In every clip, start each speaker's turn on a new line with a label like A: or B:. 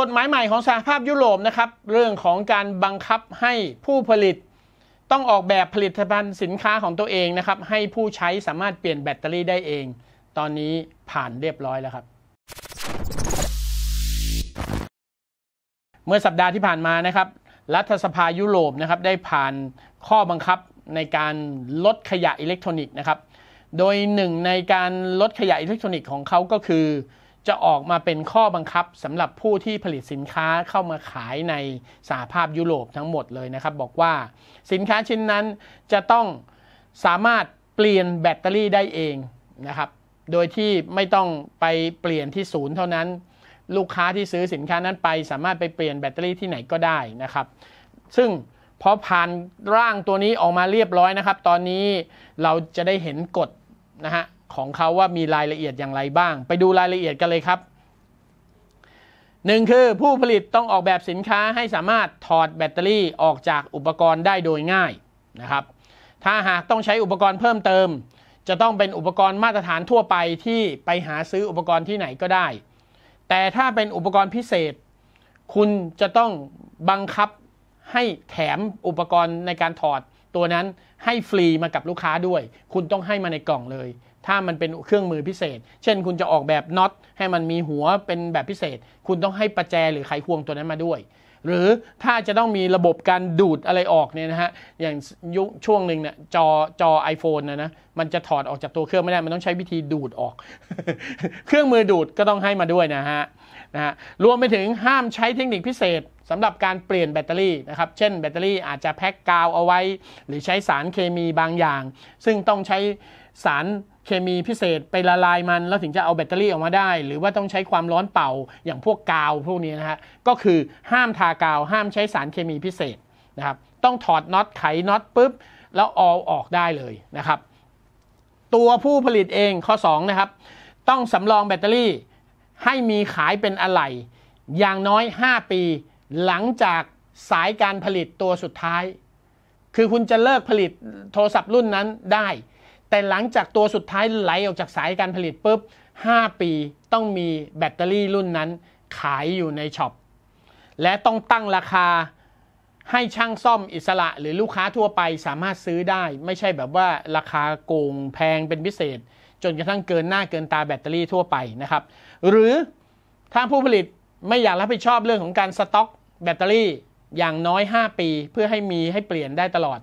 A: กฎหมายใหม่ของสหภาพยุโรปนะครับเรื่องของการบังคับให้ผู้ผลิตต้องออกแบบผลิตภัณฑ์สินค้าของตัวเองนะครับ ให้ผู้ใช้สามารถเปลี่ยนแบตเตอรี่ได้เอง ตอนนี้ผ่านเรียบร้อยแล้วครับ เมื่อสัปดาห์ที่ผ่านมานะครับ รัฐสภายุโรปนะครับ ได้ผ่านข้อบังคับในการลดขยะอิเล็กทรอนิกส์นะครับโดยหนึ่งในการลดขยะอิเล็กทรอนิกส์ของเขาก็คือจะออกมาเป็นข้อบังคับสำหรับผู้ที่ผลิตสินค้าเข้ามาขายในสหภาพยุโรปทั้งหมดเลยนะครับ บอกว่าสินค้าชิ้นนั้นจะต้องสามารถเปลี่ยนแบตเตอรี่ได้เองนะครับ โดยที่ไม่ต้องไปเปลี่ยนที่ศูนย์เท่านั้น ลูกค้าที่ซื้อสินค้านั้นไป สามารถไปเปลี่ยนแบตเตอรี่ที่ไหนก็ได้นะครับ ซึ่งพอผ่านร่างตัวนี้ออกมาเรียบร้อยนะครับ ตอนนี้เราจะได้เห็นกฎนะฮะของเขาว่ามีรายละเอียดอย่างไรบ้าง ไปดูรายละเอียดกันเลยครับหนึ่งคือผู้ผลิตต้องออกแบบสินค้าให้สามารถถอดแบตเตอรี่ออกจากอุปกรณ์ได้โดยง่ายนะครับ ถ้าหากต้องใช้อุปกรณ์เพิ่มเติม จะต้องเป็นอุปกรณ์มาตรฐานทั่วไปที่ไปหาซื้ออุปกรณ์ที่ไหนก็ได้ แต่ถ้าเป็นอุปกรณ์พิเศษ คุณจะต้องบังคับให้แถมอุปกรณ์ในการถอดตัวนั้นให้ฟรีมากับลูกค้าด้วย คุณต้องให้มาในกล่องเลย ถ้ามันเป็นเครื่องมือพิเศษ เช่นคุณจะออกแบบน็อตให้มันมีหัวเป็นแบบพิเศษ คุณต้องให้ประแจหรือไขควงตัวนั้นมาด้วย หรือถ้าจะต้องมีระบบการดูดอะไรออกเนี่ยนะฮะอย่างยุช่วงหนึ่งเนี่ยจอจอ iPhone นะนะมันจะถอดออกจากตัวเครื่องไม่ได้มันต้องใช้วิธีดูดออก เครื่องมือดูดก็ต้องให้มาด้วยนะฮะนะฮะรวมไปถึงห้ามใช้เทคนิคพิเศษสำหรับการเปลี่ยนแบตเตอรี่นะครับ เช่น แบตเตอรี่อาจจะแพ็กกาวเอาไว้ หรือใช้สารเคมีบางอย่าง ซึ่งต้องใช้สารเคมีพิเศษไปละลายมันแล้วถึงจะเอาแบตเตอรี่ออกมาได้ หรือว่าต้องใช้ความร้อนเป่าอย่างพวกกาวพวกนี้นะฮะก็คือห้ามทากาว ห้ามใช้สารเคมีพิเศษนะครับต้องถอดน็อตไขน็อตปุ๊บแล้วเอาออกได้เลยนะครับตัวผู้ผลิตเองข้อ2นะครับต้องสำรองแบตเตอรี่ให้มีขายเป็นอะไหล่อย่างน้อย 5 ปี หลังจากสายการผลิตตัวสุดท้าย คือคุณจะเลิกผลิตโทรศัพท์รุ่นนั้นได้ แต่หลังจากตัวสุดท้ายไหลออกจากสายการผลิตปุ๊บ5 ปีต้องมีแบตเตอรี่รุ่นนั้น ขายอยู่ในช็อป และต้องตั้งราคาให้ช่างซ่อมอิสระหรือลูกค้าทั่วไปสามารถซื้อได้ ไม่ใช่แบบว่าราคาโกงแพงเป็นพิเศษ จนกระทั่งเกินหน้าเกินตาแบตเตอรี่ทั่วไปนะครับ หรือถ้าผู้ผลิตไม่อยากรับผิดชอบเรื่องของการสต็อก แบตเตอรี่อย่างน้อย 5 ปี เพื่อให้มีให้เปลี่ยนได้ตลอด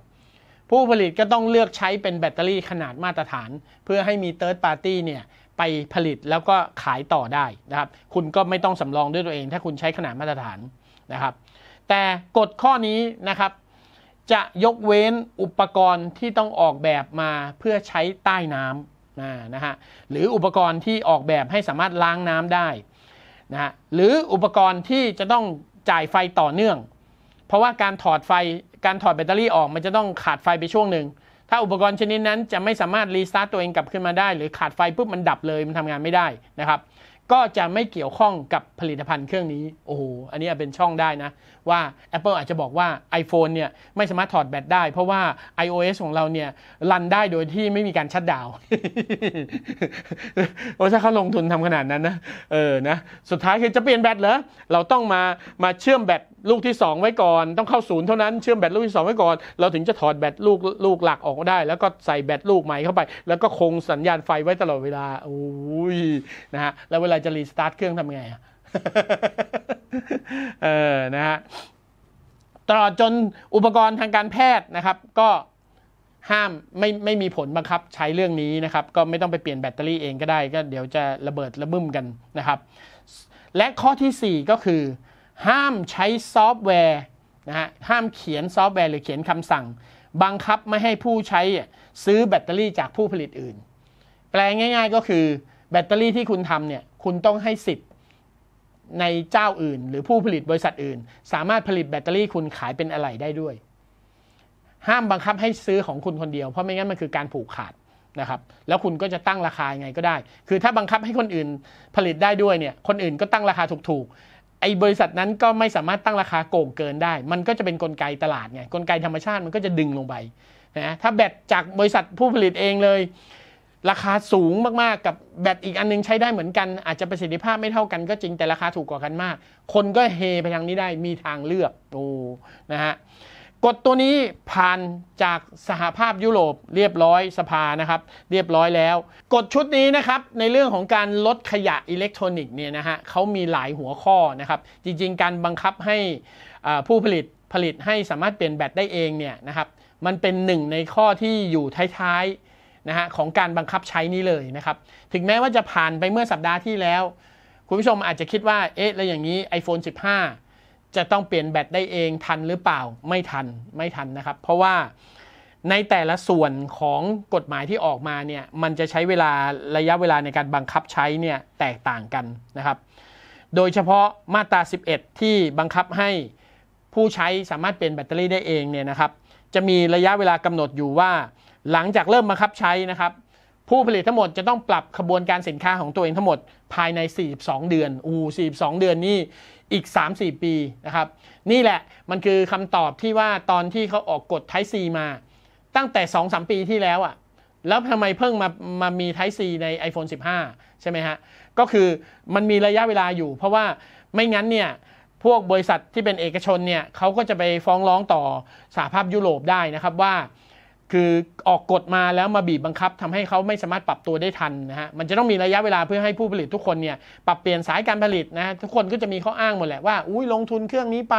A: ผู้ผลิตก็ต้องเลือกใช้เป็นแบตเตอรี่ขนาดมาตรฐาน เพื่อให้มีเติร์ดปาร์ตี้เนี่ยไปผลิตแล้วก็ขายต่อได้นะครับ คุณก็ไม่ต้องสำรองด้วยตัวเอง ถ้าคุณใช้ขนาดมาตรฐานนะครับแต่กฎข้อนี้นะครับจะยกเว้นอุปกรณ์ที่ต้องออกแบบมาเพื่อใช้ใต้น้ำนะฮะหรืออุปกรณ์ที่ออกแบบให้สามารถล้างน้ำได้นะฮะหรืออุปกรณ์ที่จะต้องจ่ายไฟต่อเนื่อง เพราะว่าการถอดไฟการถอดแบตเตอรี่ออกมันจะต้องขาดไฟไปช่วงหนึ่งถ้าอุปกรณ์ชนิดนั้นจะไม่สามารถรีสตาร์ตตัวเองกลับขึ้นมาได้ หรือขาดไฟปุ๊บ มันดับเลยมันทำงานไม่ได้นะครับก็จะไม่เกี่ยวข้องกับผลิตภัณฑ์เครื่องนี้โอ้โหอันนี้เป็นช่องได้นะ ว่า Apple อาจจะบอกว่า iPhone เนี่ยไม่สามารถถอดแบตได้เพราะว่า iOS ของเราเนี่ยรันได้โดยที่ไม่มีการชัดดาวโอ้ถ้าเขาลงทุนทำขนาดนั้นนะเออนะสุดท้ายคือจะเปลี่ยนแบตเหรอ เราต้องมามาเชื่อมแบตลูกที่ 2 ไว้ก่อน ต้องเข้าศูนย์เท่านั้นเชื่อมแบตลูกที่ 2 ไว้ก่อน เราถึงจะถอดแบตลูกลูกหลักออกได้ แล้วก็ใส่แบตลูกใหม่เข้าไป แล้วก็คงสัญญาณไฟไว้ตลอดเวลาโอ้ยนะฮะแล้วเวลาลาจะรีสตาร์ทเครื่องทำไงอ่ะ เออ นะฮะ ตลอดจนอุปกรณ์ทางการแพทย์นะครับ ก็ห้ามไม่ไม่มีผลบังคับใช้เรื่องนี้นะครับ ก็ไม่ต้องไปเปลี่ยนแบตเตอรี่เองก็ได้ ก็เดี๋ยวจะระเบิดระบึมกันนะครับ และข้อที่ 4 ก็คือ ห้ามใช้ซอฟต์แวร์นะฮะ ห้ามเขียนซอฟต์แวร์ หรือเขียนคำสั่ง บังคับไม่ให้ผู้ใช้ซื้อแบตเตอรี่จากผู้ผลิตอื่น แปลง่าย ๆ ก็คือแบตเตอรี่ที่คุณทำเนี่ยคุณต้องให้สิทธิ์ในเจ้าอื่น หรือผู้ผลิตบริษัทอื่น สามารถผลิตแบตเตอรี่คุณขายเป็นอะไรได้ด้วย ห้ามบังคับให้ซื้อของคุณคนเดียว เพราะไม่งั้นมันคือการผูกขาดนะครับ แล้วคุณก็จะตั้งราคายังไงก็ได้ คือถ้าบังคับให้คนอื่นผลิตได้ด้วยเนี่ยคนอื่นก็ตั้งราคาถูกๆไอ้บริษัทนั้นก็ไม่สามารถตั้งราคาโกงเกินได้ มันก็จะเป็นนกลไกตลาดไงกลไกธรรมชาติมันก็จะดึงลงไปนะถ้าแบตจากบริษัทผู้ผลิตเองเลยราคาสูงมากๆกับแบตอีกอันนึงใช้ได้เหมือนกัน อาจจะประสิทธิภาพไม่เท่ากันก็จริงแต่ราคาถูกกว่ากันมาก คนก็เฮไปทางนี้ได้มีทางเลือกโอ้นะฮะกฎตัวนี้ผ่านจากสหภาพยุโรปเรียบร้อยสภานะครับเรียบร้อยแล้วกฎชุดนี้นะครับในเรื่องของการลดขยะอิเล็กทรอนิกส์เนี่ยนะฮะเขามีหลายหัวข้อนะครับจริงๆการบังคับให้ผู้ผลิตผลิตให้สามารถเปลี่ยนแบตได้เองเนี่ยนะครับมันเป็นหนึ่งในข้อที่อยู่ท้ายๆนะฮะของการบังคับใช้นี้เลยนะครับถึงแม้ว่าจะผ่านไปเมื่อสัปดาห์ที่แล้ว คุณผู้ชมอาจจะคิดว่าเอ๊ะแล้วอย่างนี้ iPhone 15 จะต้องเปลี่ยนแบตได้เองทันหรือเปล่าไม่ทันไม่ทันนะครับเพราะว่าในแต่ละส่วนของกฎหมายที่ออกมาเนี่ยมันจะใช้เวลาระยะเวลาในการบังคับใช้เนี่ยแตกต่างกันนะครับโดยเฉพาะมาตรา 11 ที่บังคับให้ ผู้ใช้สามารถเปลี่ยนแบตเตอรี่ได้เองเนี่ยนะครับจะมีระยะเวลากำหนดอยู่ว่า หลังจากเริ่มบังคับใช้นะครับผู้ผลิตทั้งหมดจะต้องปรับขบวนการสินค้าของตัวเองทั้งหมดภายใน 42 เดือนอู42เดือนนี่อีก 3-4 ปีนะครับนี่แหละมันคือคำตอบที่ว่าตอนที่เขาออกกฎไทซีมา ตั้งแต่ 2-3 ปีที่แล้วอะ่ะแล้วทำไมเพิ่งมามามี Type C ใน iPhone 15 ใช่ไหมฮะก็คือมันมีระยะเวลาอยู่เพราะว่าไม่งั้นเนี่ยพวกบริษัทที่เป็นเอกชนเนี่ยเขาก็จะไปฟ้องร้องต่อสหภาพยุโรปได้นะครับว่า คือออกกฎมาแล้วมาบีบบังคับทำให้เขาไม่สามารถปรับตัวได้ทันนะฮะมันจะต้องมีระยะเวลาเพื่อให้ผู้ผลิตทุกคนเนี่ยปรับเปลี่ยนสายการผลิตนะะทุกคนก็จะมีข้ออ้างหมดแหละว่าอุ้ยลงทุนเครื่องนี้ไป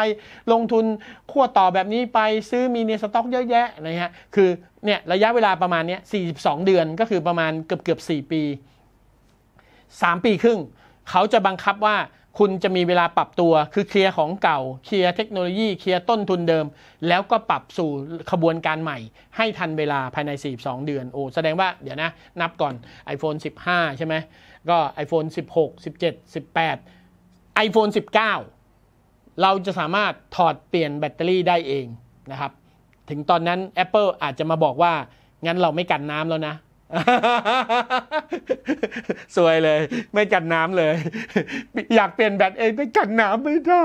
A: ลงทุนขั้วต่อแบบนี้ไปซื้อมีเนสต็อกเยอะแยะนะฮะคือเนี่ยระยะเวลาประมาณเนี้ย42 เดือน ก็คือประมาณเกือบเกือบ4ปี 3 ปีครึ่งเขาจะบังคับว่าคุณจะมีเวลาปรับตัวคือเคลียร์ของเก่าเคลียร์เทคโนโลยีเคลียร์ต้นทุนเดิม แล้วก็ปรับสู่ขบวนการใหม่ให้ทันเวลาภายใน 42 เดือนโอ้แสดงว่าเดี๋ยวนะนับก่อน iPhone 15 ใช่ไหม ก็ iPhone 16 17 18 iPhone 19 เราจะสามารถถอดเปลี่ยนแบตเตอรี่ได้เองนะครับ ถึงตอนนั้น Apple อาจจะมาบอกว่า งั้นเราไม่กันน้ำแล้วนะสวยเลย ไม่กัดน้ำเลย อยากเปลี่ยนแบตเองแต่กัดน้ำไม่ได้